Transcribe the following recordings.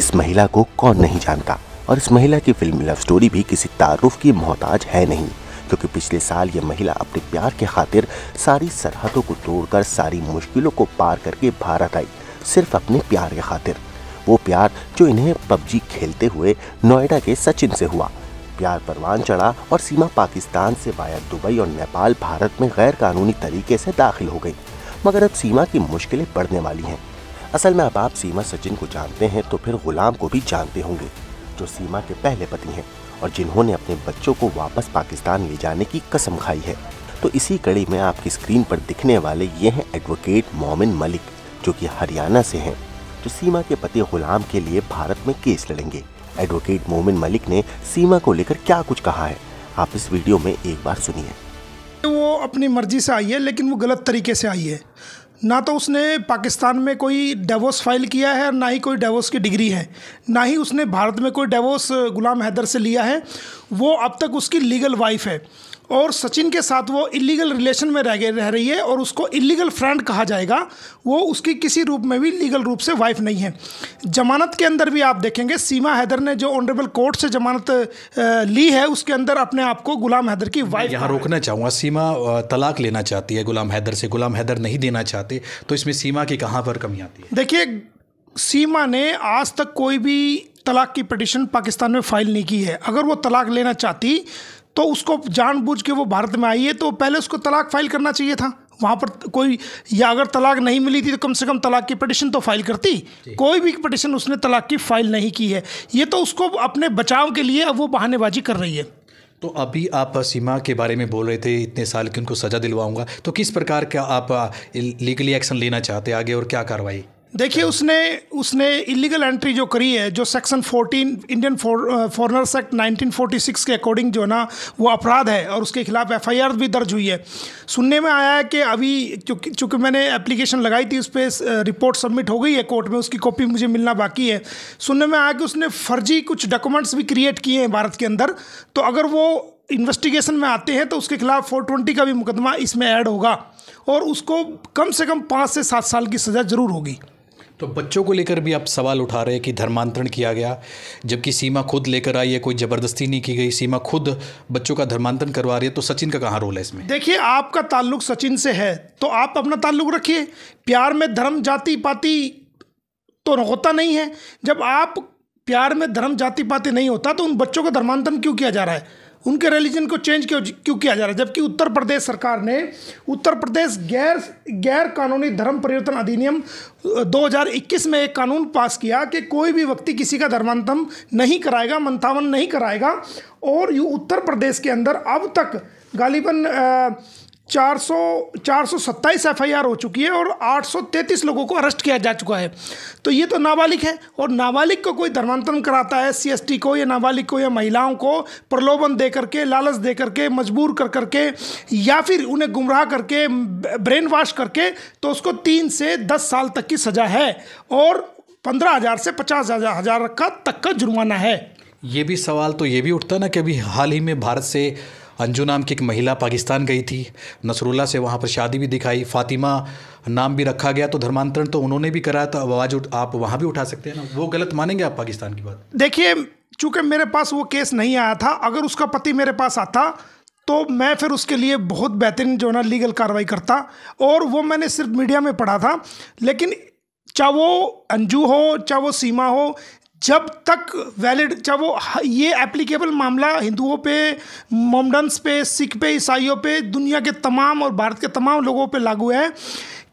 इस महिला को कौन नहीं जानता और इस महिला की फिल्मी लव स्टोरी भी किसी तारुफ की मोहताज है नहीं क्योंकि पिछले साल ये महिला अपने प्यार के खातिर सारी सरहदों को तोड़कर सारी मुश्किलों को पार करके भारत आई सिर्फ अपने प्यार के खातिर वो प्यार जो इन्हें पबजी खेलते हुए नोएडा के सचिन से हुआ प्यार परवान चढ़ा और सीमा पाकिस्तान से वाया दुबई और नेपाल भारत में गैर कानूनी तरीके से दाखिल हो गई मगर अब सीमा की मुश्किलें बढ़ने वाली हैं असल में अब आप सीमा सचिन को जानते हैं तो फिर गुलाम को भी जानते होंगे जो सीमा के पहले पति हैं और जिन्होंने अपने बच्चों को वापस पाकिस्तान ले जाने की कसम खाई है तो इसी कड़ी में आपकी स्क्रीन पर दिखने वाले ये हैं एडवोकेट मोमिन मलिक जो कि हरियाणा से हैं जो सीमा के पति गुलाम के लिए भारत में केस लड़ेंगे एडवोकेट मोमिन मलिक ने सीमा को लेकर क्या कुछ कहा है आप इस वीडियो में एक बार सुनिए वो अपनी मर्जी से आई है लेकिन वो गलत तरीके से आई है ना तो उसने पाकिस्तान में कोई डेवोस फाइल किया है और ना ही कोई डेवोस की डिग्री है ना ही उसने भारत में कोई डेवोस गुलाम हैदर से लिया है वो अब तक उसकी लीगल वाइफ है और सचिन के साथ वो इलीगल रिलेशन में रह गए रह रही है और उसको इलीगल फ्रेंड कहा जाएगा वो उसकी किसी रूप में भी लीगल रूप से वाइफ नहीं है जमानत के अंदर भी आप देखेंगे सीमा हैदर ने जो ऑनरेबल कोर्ट से जमानत ली है उसके अंदर अपने आप को गुलाम हैदर की वाइफ यहाँ रोकना चाहूँगा सीमा तलाक लेना चाहती है गुलाम हैदर से गुलाम हैदर नहीं देना चाहते तो इसमें सीमा की कहाँ पर कमी आती है देखिए सीमा ने आज तक कोई भी तलाक की पटिशन पाकिस्तान में फाइल नहीं की है अगर वो तलाक लेना चाहती तो उसको जानबूझ के वो भारत में आई है तो पहले उसको तलाक फाइल करना चाहिए था वहाँ पर कोई या अगर तलाक नहीं मिली थी तो कम से कम तलाक की पटिशन तो फाइल करती कोई भी पटिशन उसने तलाक की फाइल नहीं की है ये तो उसको अपने बचाव के लिए अब वो बहानेबाजी कर रही है तो अभी आप सीमा के बारे में बोल रहे थे इतने साल की उनको सज़ा दिलवाऊंगा तो किस प्रकार का आप लीगली एक्शन लेना चाहते आगे और क्या कार्रवाई देखिए उसने उसने इलीगल एंट्री जो करी है जो सेक्शन 14 इंडियन फॉरनर्स एक्ट 1946 के अकॉर्डिंग जो है ना वो अपराध है और उसके खिलाफ एफआईआर भी दर्ज हुई है सुनने में आया है कि अभी चूँकि चूँकि मैंने एप्लीकेशन लगाई थी उस पर रिपोर्ट सबमिट हो गई है कोर्ट में उसकी कॉपी मुझे मिलना बाकी है सुनने में आया कि उसने फर्जी कुछ डॉक्यूमेंट्स भी क्रिएट किए हैं भारत के अंदर तो अगर वो इन्वेस्टिगेशन में आते हैं तो उसके खिलाफ 420 का भी मुकदमा इसमें ऐड होगा और उसको कम से कम पाँच से सात साल की सज़ा ज़रूर होगी तो बच्चों को लेकर भी आप सवाल उठा रहे हैं कि धर्मांतरण किया गया जबकि सीमा खुद लेकर आई है कोई ज़बरदस्ती नहीं की गई सीमा खुद बच्चों का धर्मांतरण करवा रही है तो सचिन का कहाँ रोल है इसमें देखिए आपका ताल्लुक सचिन से है तो आप अपना ताल्लुक रखिए प्यार में धर्म जाति पाति तो होता नहीं है जब आप प्यार में धर्म जाति पाति नहीं होता तो उन बच्चों का धर्मांतरण क्यों किया जा रहा है उनके रिलीजन को चेंज क्यों क्यों किया जा रहा है जबकि उत्तर प्रदेश सरकार ने उत्तर प्रदेश गैर गैर कानूनी धर्म परिवर्तन अधिनियम 2021 में एक कानून पास किया कि कोई भी व्यक्ति किसी का धर्मांतरण नहीं कराएगा मंथावन नहीं कराएगा और यू उत्तर प्रदेश के अंदर अब तक गालिबन चार सौ चार सौ सत्ताईस एफ आई आर हो चुकी है और आठ सौ तैंतीस लोगों को अरेस्ट किया जा चुका है तो ये तो नाबालिग है और नाबालिग को कोई धर्मांतरण कराता है सी एस टी को या नाबालिग को या महिलाओं को प्रलोभन दे करके लालच दे करके मजबूर कर करके या फिर उन्हें गुमराह करके ब्रेन वॉश करके तो उसको तीन से दस साल तक की सज़ा है और पंद्रह हज़ार से पचास हज़ार का तक का जुर्माना है ये भी सवाल तो ये भी उठता है ना कि अभी हाल ही में भारत से अंजू नाम की एक महिला पाकिस्तान गई थी नसरुल्ला से वहाँ पर शादी भी दिखाई फातिमा नाम भी रखा गया तो धर्मांतरण तो उन्होंने भी कराया तो आवाज़ आप वहाँ भी उठा सकते हैं ना वो गलत मानेंगे आप पाकिस्तान की बात देखिए चूँकि मेरे पास वो केस नहीं आया था अगर उसका पति मेरे पास आता तो मैं फिर उसके लिए बहुत बेहतरीन जो है ना लीगल कार्रवाई करता और वो मैंने सिर्फ मीडिया में पढ़ा था लेकिन चाहे वो अंजू हो चाहे वो सीमा हो जब तक वैलिड जब वो ये एप्लीकेबल मामला हिंदुओं पे मोमडन्स पे सिख पे ईसाइयों पे दुनिया के तमाम और भारत के तमाम लोगों पे लागू है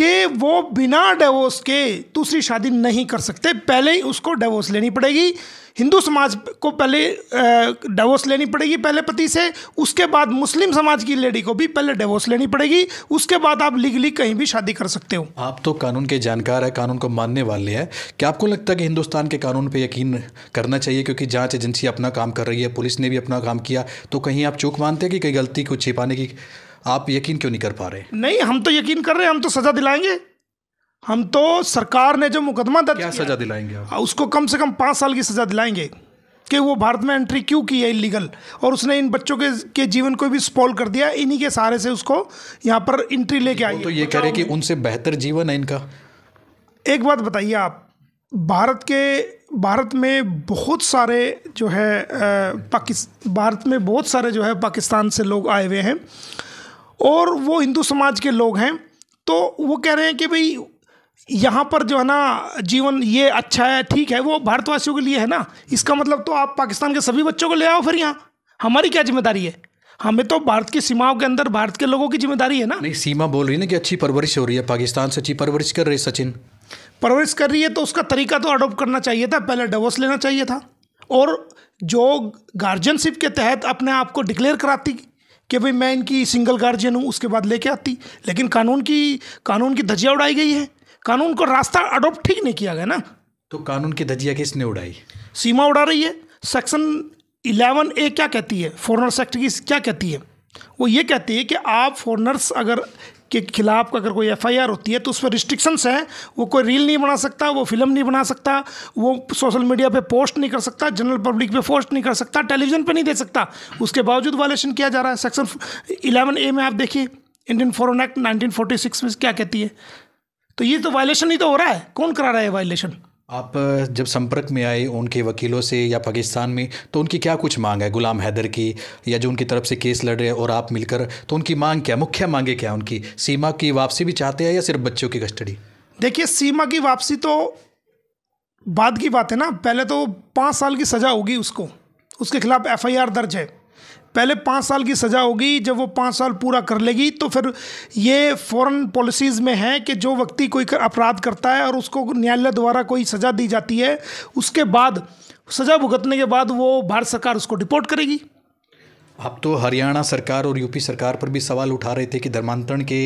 कि वो बिना डिवोर्स के दूसरी शादी नहीं कर सकते पहले ही उसको डिवोर्स लेनी पड़ेगी हिंदू समाज को पहले डिवोर्स लेनी पड़ेगी पहले पति से उसके बाद मुस्लिम समाज की लेडी को भी पहले डिवोर्स लेनी पड़ेगी उसके बाद आप लीगली कहीं भी शादी कर सकते हो आप तो कानून के जानकार है कानून को मानने वाले हैं क्या आपको लगता है कि हिंदुस्तान के कानून पर यकीन करना चाहिए क्योंकि जाँच एजेंसी अपना काम कर रही है पुलिस ने भी अपना काम किया तो कहीं आप चूक मानते हैं कि कहीं गलती को छिपाने की आप यकीन क्यों नहीं कर पा रहे नहीं हम तो यकीन कर रहे हैं हम तो सज़ा दिलाएंगे हम तो सरकार ने जो मुकदमा दर्ज किया सज़ा दिलाएंगे आप? उसको कम से कम पाँच साल की सज़ा दिलाएंगे कि वो भारत में एंट्री क्यों की है इलीगल और उसने इन बच्चों के के जीवन को भी स्पॉल कर दिया इन्हीं के सहारे से उसको यहाँ पर एंट्री लेके आई तो ये कह रहे कि उनसे बेहतर जीवन है इनका एक बात बताइए आप भारत के भारत में बहुत सारे जो है पाकिस्तान भारत में बहुत सारे जो है पाकिस्तान से लोग आए हुए हैं और वो हिंदू समाज के लोग हैं तो वो कह रहे हैं कि भाई यहाँ पर जो है ना जीवन ये अच्छा है ठीक है वो भारतवासियों के लिए है ना इसका मतलब तो आप पाकिस्तान के सभी बच्चों को ले आओ फिर यहाँ हमारी क्या जिम्मेदारी है हमें तो भारत की सीमाओं के अंदर भारत के लोगों की जिम्मेदारी है ना नहीं सीमा बोल रही है ना कि अच्छी परवरिश हो रही है पाकिस्तान से अच्छी परवरिश कर रही है सचिन परवरिश कर रही है तो उसका तरीका तो अडोप्ट करना चाहिए था पहले डवोस लेना चाहिए था और जो गार्जियनशिप के तहत अपने आप को डिक्लेयर कराती कि भाई मैं इनकी सिंगल गार्जियन हूँ उसके बाद लेके आती लेकिन कानून की कानून की धजिया उड़ाई गई है कानून को रास्ता अडोप्ट ठीक नहीं किया गया ना तो कानून की धजिया किसने उड़ाई सीमा उड़ा रही है सेक्शन इलेवन ए क्या कहती है फॉरनर्स एक्ट की क्या कहती है वो ये कहती है कि आप फॉरनर्स अगर के खिलाफ अगर कोई एफआईआर होती है तो उस पर रिस्ट्रिक्शंस हैं वो कोई रील नहीं बना सकता वो फिल्म नहीं बना सकता वो सोशल मीडिया पे पोस्ट नहीं कर सकता जनरल पब्लिक पे पोस्ट नहीं कर सकता टेलीविजन पे नहीं दे सकता उसके बावजूद वायलेशन किया जा रहा है सेक्शन इलेवन ए में आप देखिए इंडियन फॉरन एक्ट नाइनटीन में क्या कहती है तो ये तो वायलेशन ही तो हो रहा है कौन करा रहा है वायलेशन आप जब संपर्क में आए उनके वकीलों से या पाकिस्तान में तो उनकी क्या कुछ मांग है गुलाम हैदर की या जो उनकी तरफ से केस लड़ रहे हैं और आप मिलकर तो उनकी मांग क्या मुख्य मांगे क्या उनकी सीमा की वापसी भी चाहते हैं या सिर्फ बच्चों की कस्टडी देखिए सीमा की वापसी तो बाद की बात है ना पहले तो पाँच साल की सज़ा होगी उसको उसके खिलाफ एफ दर्ज है पहले पाँच साल की सज़ा होगी जब वो पाँच साल पूरा कर लेगी तो फिर ये फॉरेन पॉलिसीज़ में है कि जो व्यक्ति कोई कर, अपराध करता है और उसको न्यायालय द्वारा कोई सज़ा दी जाती है उसके बाद सज़ा भुगतने के बाद वो भारत सरकार उसको डिपोर्ट करेगी आप तो हरियाणा सरकार और यूपी सरकार पर भी सवाल उठा रहे थे कि धर्मांतरण के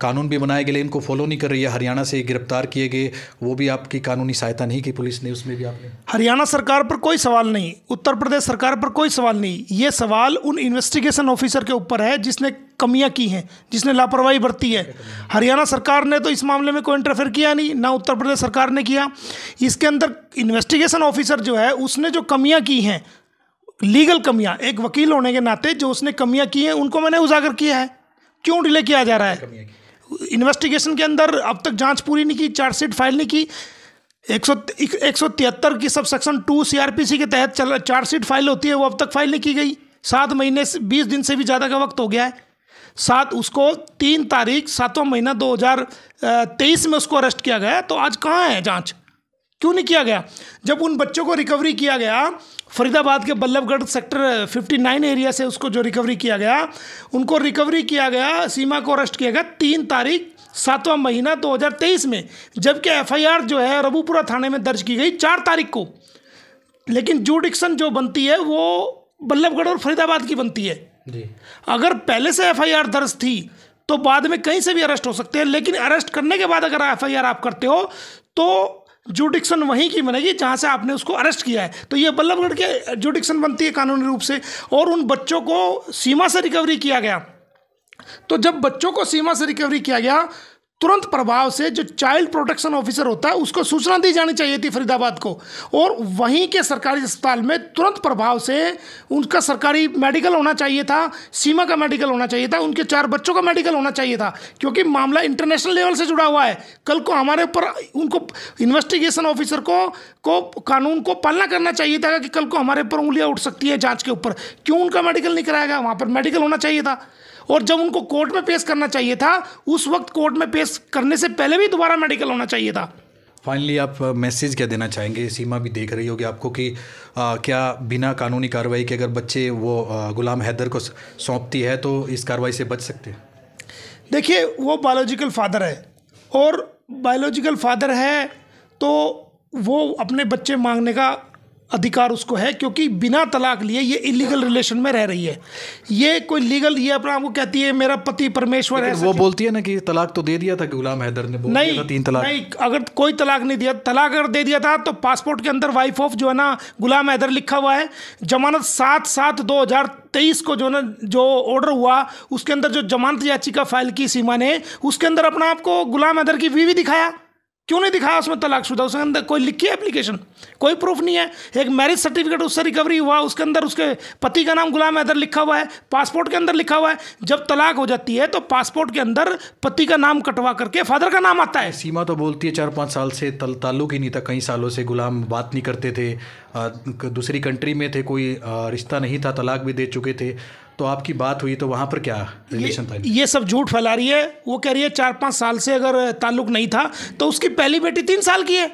कानून भी बनाए गए इनको फॉलो नहीं कर रही है हरियाणा से गिरफ्तार किए गए वो भी आपकी कानूनी सहायता नहीं की पुलिस ने उसमें भी आपने हरियाणा सरकार पर कोई सवाल नहीं उत्तर प्रदेश सरकार पर कोई सवाल नहीं ये सवाल उन इन्वेस्टिगेशन ऑफिसर के ऊपर है जिसने कमियाँ की हैं जिसने लापरवाही बरती है हरियाणा सरकार ने तो इस मामले में कोई इंटरफेयर किया नहीं ना उत्तर प्रदेश सरकार ने किया इसके अंदर इन्वेस्टिगेशन ऑफिसर जो है उसने जो कमियाँ की हैं लीगल कमियां एक वकील होने के नाते जो उसने कमियां की हैं उनको मैंने उजागर किया है क्यों डिले किया जा रहा है इन्वेस्टिगेशन के अंदर अब तक जांच पूरी नहीं की चार्जशीट फाइल नहीं की एक सौ एक सौ तिहत्तर की सब सेक्शन टू सी के तहत चल चार्जशीट फाइल होती है वो अब तक फाइल नहीं की गई सात महीने से बीस दिन से भी ज़्यादा का वक्त हो गया है सात उसको तीन तारीख सातवां महीना दो हजार तेईस में उसको अरेस्ट किया गया तो आज कहाँ है जांच क्यों नहीं किया गया जब उन बच्चों को रिकवरी किया गया फरीदाबाद के बल्लभगढ़ सेक्टर 59 एरिया से उसको जो रिकवरी किया गया उनको रिकवरी किया गया सीमा को अरेस्ट किया गया तीन तारीख सातवां महीना 2023 में जबकि एफआईआर जो है रबूपुरा थाने में दर्ज की गई चार तारीख को लेकिन जूडिक्शन जो बनती है वो बल्लभगढ़ और फरीदाबाद की बनती है जी। अगर पहले से एफ दर्ज थी तो बाद में कहीं से भी अरेस्ट हो सकते हैं लेकिन अरेस्ट करने के बाद अगर एफ आप करते हो तो जुडिक्शन वहीं की बनेगी जहां से आपने उसको अरेस्ट किया है तो ये बल्लभगढ़ के जुडिक्शन बनती है कानूनी रूप से और उन बच्चों को सीमा से रिकवरी किया गया तो जब बच्चों को सीमा से रिकवरी किया गया तुरंत प्रभाव से जो चाइल्ड प्रोटेक्शन ऑफिसर होता है उसको सूचना दी जानी चाहिए थी फरीदाबाद को और वहीं के सरकारी अस्पताल में तुरंत प्रभाव से उनका सरकारी मेडिकल होना चाहिए था सीमा का मेडिकल होना चाहिए था उनके चार बच्चों का मेडिकल होना चाहिए था क्योंकि मामला इंटरनेशनल लेवल से जुड़ा हुआ है कल को हमारे ऊपर उनको इन्वेस्टिगेशन ऑफिसर को को कानून को पालना करना चाहिए था कि कल को हमारे ऊपर उंगलियाँ उठ सकती है जाँच के ऊपर क्यों उनका मेडिकल नहीं कराया गया वहाँ पर मेडिकल होना चाहिए था और जब उनको कोर्ट में पेश करना चाहिए था उस वक्त कोर्ट में पेश करने से पहले भी दोबारा मेडिकल होना चाहिए था फाइनली आप मैसेज uh, क्या देना चाहेंगे सीमा भी देख रही होगी आपको कि आ, uh, क्या बिना कानूनी कार्रवाई के अगर बच्चे वो uh, गुलाम हैदर को सौंपती है तो इस कार्रवाई से बच सकते देखिए वो बायोलॉजिकल फादर है और बायोलॉजिकल फादर है तो वो अपने बच्चे मांगने का अधिकार उसको है क्योंकि बिना तलाक लिए ये इलीगल रिलेशन में रह रही है ये कोई लीगल ये अपना आपको कहती है मेरा पति परमेश्वर है वो बोलती है ना कि तलाक तो दे दिया था कि गुलाम हैदर ने बोल नहीं तीन तलाक नहीं अगर कोई तलाक नहीं दिया तलाक अगर दे दिया था तो पासपोर्ट के अंदर वाइफ ऑफ जो है ना गुलाम हैदर लिखा हुआ है जमानत सात सात दो हजार तेईस को जो ना जो ऑर्डर हुआ उसके अंदर जो जमानत याचिका फाइल की सीमा ने उसके अंदर अपना आपको गुलाम हैदर की बीवी दिखाया क्यों नहीं दिखाया उसमें तलाकशुदा उसके अंदर कोई लिखी एप्लीकेशन कोई प्रूफ नहीं है एक मैरिज सर्टिफिकेट उससे रिकवरी हुआ उसके अंदर उसके पति का नाम गुलाम हैदर लिखा हुआ है पासपोर्ट के अंदर लिखा हुआ है जब तलाक हो जाती है तो पासपोर्ट के अंदर पति का नाम कटवा करके फादर का नाम आता है सीमा तो बोलती है चार पाँच साल से तल ताल्लुक ही नहीं था कई सालों से गुलाम बात नहीं करते थे दूसरी कंट्री में थे कोई रिश्ता नहीं था तलाक भी दे चुके थे तो आपकी बात हुई तो वहाँ पर क्या रिलेशन था ये सब झूठ फैला रही है वो कह रही है चार पाँच साल से अगर ताल्लुक नहीं था तो उसकी पहली बेटी तीन साल की है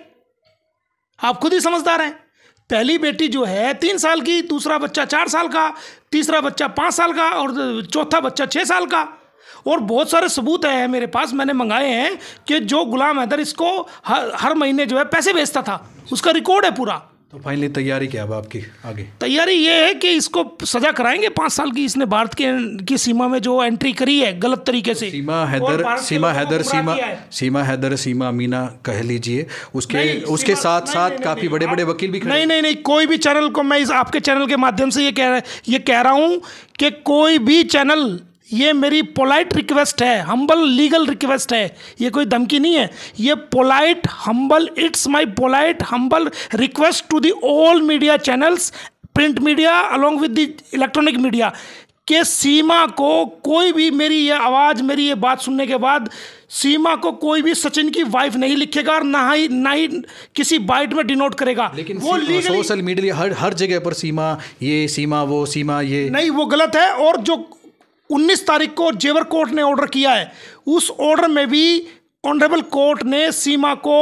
आप खुद ही समझदार हैं पहली बेटी जो है तीन साल की दूसरा बच्चा चार साल का तीसरा बच्चा पाँच साल का और चौथा बच्चा छः साल का और बहुत सारे सबूत हैं मेरे पास मैंने मंगाए हैं कि जो गुलाम हैदर इसको हर हर महीने जो है पैसे भेजता था उसका रिकॉर्ड है पूरा तो फाइनली तैयारी क्या अब आपकी आगे तैयारी ये है कि इसको सजा कराएंगे पाँच साल की इसने भारत के की सीमा में जो एंट्री करी है गलत तरीके से सीमा हैदर सीमा हैदर सीमा सीमा हैदर सीमा अमीना कह लीजिए उसके उसके साथ साथ काफ़ी बड़े बड़े वकील भी नहीं नहीं नहीं कोई भी चैनल को मैं इस आपके चैनल के माध्यम से ये कह रहा ये कह रहा हूँ कि कोई भी चैनल ये मेरी पोलाइट रिक्वेस्ट है हम्बल लीगल रिक्वेस्ट है ये कोई धमकी नहीं है ये polite humble it's my polite humble request to the all media channels print media along with the electronic media के सीमा को कोई भी मेरी ये आवाज़ मेरी ये बात सुनने के बाद सीमा को कोई भी सचिन की वाइफ नहीं लिखेगा और ना ही ना ही किसी बाइट में डिनोट करेगा लेकिन वो सोशल मीडिया हर हर जगह पर सीमा ये सीमा वो सीमा ये नहीं वो गलत है और जो 19 तारीख को जेवर कोर्ट ने ऑर्डर किया है उस ऑर्डर में भी ऑनरेबल कोर्ट ने सीमा को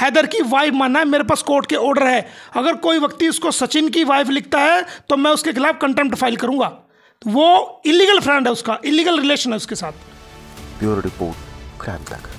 हैदर की वाइफ माना है मेरे पास कोर्ट के ऑर्डर है अगर कोई व्यक्ति उसको सचिन की वाइफ लिखता है तो मैं उसके खिलाफ कंटेम्प्ट फाइल करूंगा वो इलीगल फ्रेंड है उसका इलीगल रिलेशन है उसके साथ ब्यूरो रिपोर्ट क्राइम तक